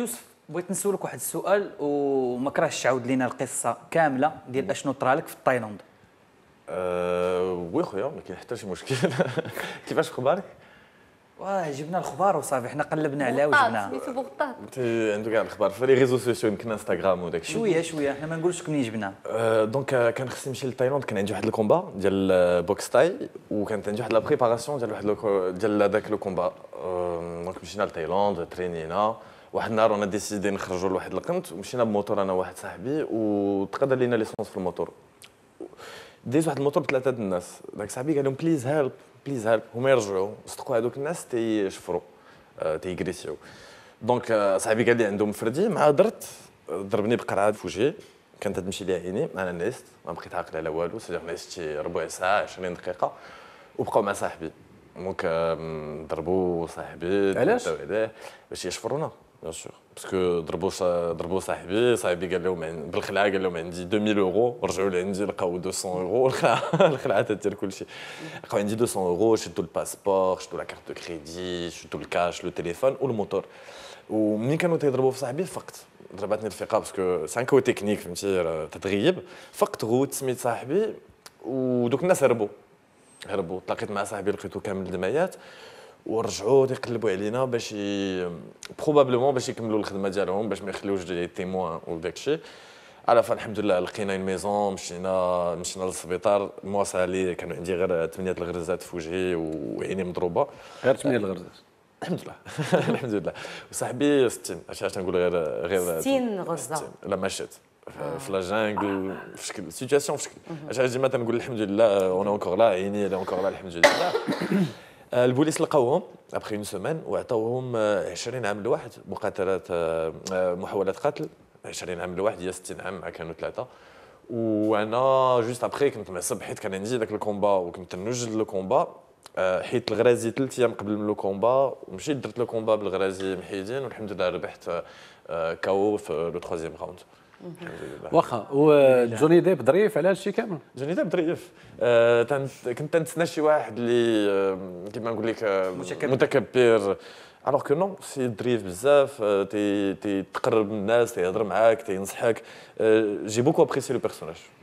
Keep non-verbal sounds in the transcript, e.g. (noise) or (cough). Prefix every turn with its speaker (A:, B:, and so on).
A: يوسف بغيت نسولك واحد السؤال وما كرهتش تعاود لينا القصه كامله ديال اشنو طرالك في تايلاند أه وي خويا ما كاين حتى شي مشكل (laughs) كيفاش اخبارك واه جبنا الخبار وصافي حنا قلبنا عليه اه سميتو بوغطاط انت عنده كاع الاخبار في لي ريزو سوسيو يمكن انستغرام وداك الشيء شويه شويه حنا ما نقولوش منين جبناه أه دونك آه، كان خصني نمشي لتايلاند كان عندي واحد الكومبا ديال آه، بوكس تاي وكانت عندي واحد لا بريباراسيون ديال واحد ديال هذاك لو كومبا أه دونك مشينا لتايلاند ترينينا واحد النهار وانا ديسيدي نخرجوا لواحد القنت ومشينا بموتور انا وواحد صاحبي وتقدر لينا ليسونس في الموتور ديز واحد الموتور بثلاثه الناس ذاك صاحبي قال لهم بليز هيلب بليز هيلب هما يرجعوا صدقوا هذوك الناس تيشفروا آه، تيغريسيو دونك آه، صاحبي قال لي عندهم فردي مع درت ضربني بقرعه في وجهي كانت تمشي لي عيني انا نيست ما بقيت عاقل على والو سيدي نيست شي ربع ساعه 20 دقيقه وبقاو مع صاحبي دونك ضربوا صاحبي علاش؟ باش يشفرونا بيان سور باسكو ضربوا ضربوا صاحبي صاحبي قال لهم عن... بالخلعه قال لهم عندي 200 يورو رجعوا لعندي لقاو 200 يورو الخلعه الخلعه تدير كل شيء لقاو عندي 200 يورو شدوا الباسبور شدوا لا كارت دو كريدي شدوا الكاش لو تليفون والموتور ومنين كانوا تيضربوا في صاحبي فقت ضربتني الفقه باسكو سانكو تكنيك فهمتي تتغيب فقت غوت سميت صاحبي ودوك الناس هربوا هربوا تلاقيت مع صاحبي لقيتو كامل دمايات ورجعوا يقلبوا علينا باش ي... بروبابلمون باش يكملوا الخدمه ديالهم باش ما يخليوش لي تيموان وداك الشيء على الحمد لله لقينا اون ميزون مشينا مشينا للسبيطار مواسع اللي كانوا عندي غير ثمانيه الغرزات في وجهي وعيني مضروبه غير ثمانيه الغرزات الحمد لله (laughs) الحمد لله وصاحبي 60 عشان تنقول غير غير 60 غرزه لا مشات آه. في لا جانغل في شكل سيتياسيون في شكل عشان ديما تنقول الحمد لله اون اونكور لا عيني اون اونكور لا الحمد لله البوليس لقوهم ابخي اون سومان وعطوهم 20 عام لواحد مقاتلات آه، آه، محاولات قتل 20 عام لواحد هي 60 عام كانوا ثلاثه وانا جوست ابخي كنت معصب حيت كان عندي ذاك الكومبا وكنت نوجد لو كومبا حيت الغرازي ثلاث ايام قبل من لو كومبا مشيت درت لو كومبا بالغرازي محيدين والحمد لله ربحت آه، كاو في لو تخوازيام راوند واخا وجوني ديب ظريف على هادشي كامل جوني ديب ظريف آه كنت تنتسنى شي واحد اللي آه، كيما نقول لك آه، متكبر, متكبر. الوغ كو نو سي ظريف بزاف آه، تي تقرب من الناس تيهضر معاك تينصحك جي بوكو ابريسي لو بيرسوناج